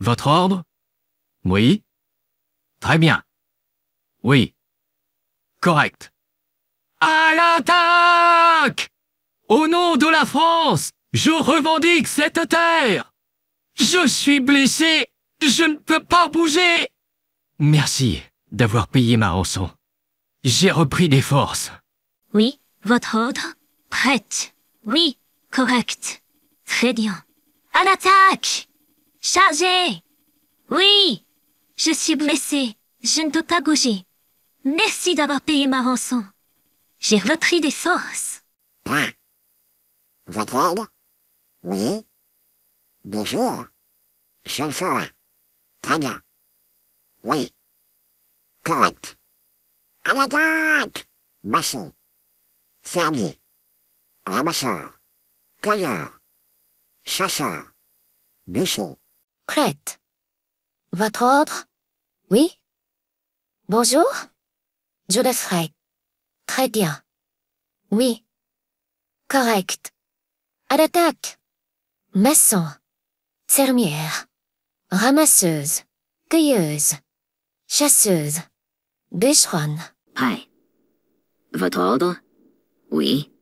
Votre ordre Oui. Très bien. Oui. Correct. À l'attaque Au nom de la France, je revendique cette terre. Je suis blessé. Je ne peux pas bouger. Merci d'avoir payé ma rançon. J'ai repris des forces. Oui, votre ordre Prête. Oui, correct. Très bien. À l'attaque Chargé Oui Je suis blessé. Je ne peux pas bouger. Merci d'avoir payé ma rançon. J'ai repris des forces. Ah. Votre aide Oui. Bonjour. Je le ferai. Très bien. Oui. Correct. À l'attaque Basson. Fermier. Ramasseur. Cueilleur. Chasseur. bûcheron, Prête. Votre ordre Oui Bonjour Je le Très bien. Oui. Correct. À l'attaque. Maçon. Fermière. Ramasseuse. Cueilleuse. Chasseuse. Bûcheronne. Prêt. Votre ordre Oui.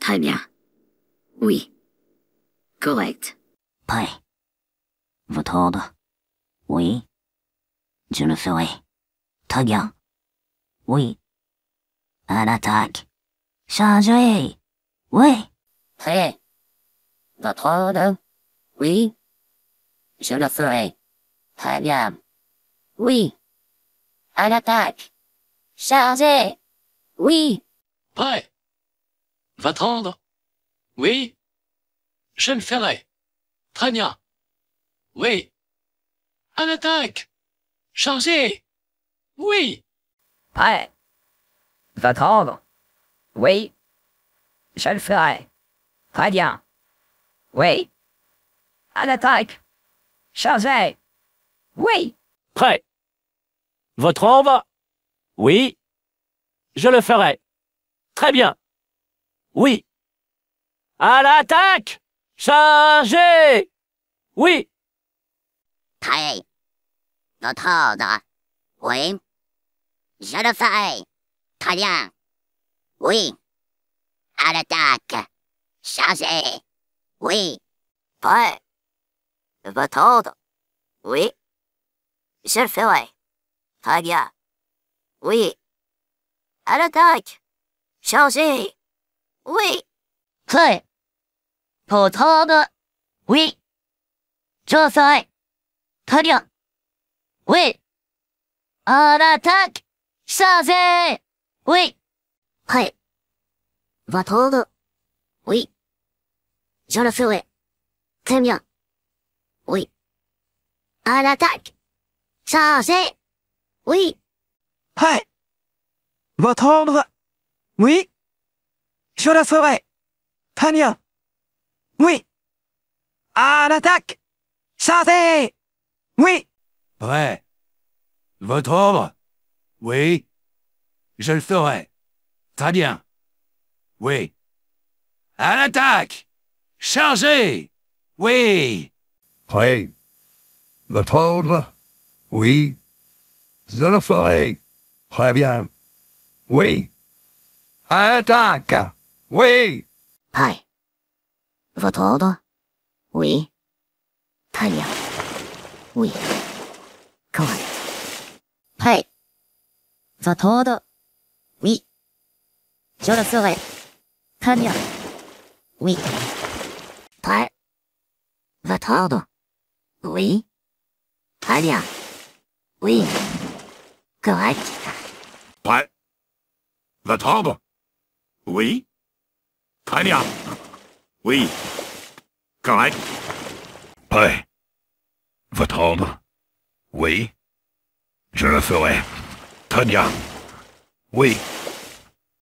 Très bien. Oui. Correct. Prêt. Votre ordre Oui. Je le ferai. Très bien. Oui. À l'attaque. Chargez Oui. Prêt. Votre ordre Oui. Je le ferai. Très bien. Oui. À l'attaque. Chargez Oui. Prêt. Votre ordre Oui. Je le ferai. Très bien. Oui. À l'attaque. Chargez. Oui. Prêt. Votre ordre. Oui. Je le ferai. Très bien. Oui. À l'attaque. Chargez. Oui. Prêt. Votre ordre. Oui. Je le ferai. Très bien. Oui. À l'attaque Chargez Oui Très. Notre ordre. Oui. Je le ferai. Très bien. Oui. À l'attaque. Chargez. Oui. Prêt. Votre ordre. Oui. Je le ferai. Très bien. Oui. À l'attaque. Chargez. Oui. Prêt. ポトード、ウィ、サイ、タリアン、ウィ、あらたき、したーウィ。はい。バトード。ウィ、ジョラスウェ、タミアン、ウィ、あらたき、したーウィ。はい。バトード、ウィ、ジョラスウェ、タニアン、Oui. À l'attaque Santé Oui Prêt. Votre ordre Oui. Je le ferai. Très bien. Oui. À l'attaque Chargez Oui Prêt. Votre ordre Oui. Je le ferai. Très bien. Oui. À l'attaque Oui Prêt. Votre ordre Oui. Très bien. Oui. Correct. Prêt. Votre ordre Oui. Je le ferai. Très bien. Oui. Prêt Votre ordre Oui. Très bien. Oui. Correct. Prêt Votre ordre Oui. Très bien. Oui. Correct. Prêt. Votre ordre Oui. Je le ferai. Très bien. Oui.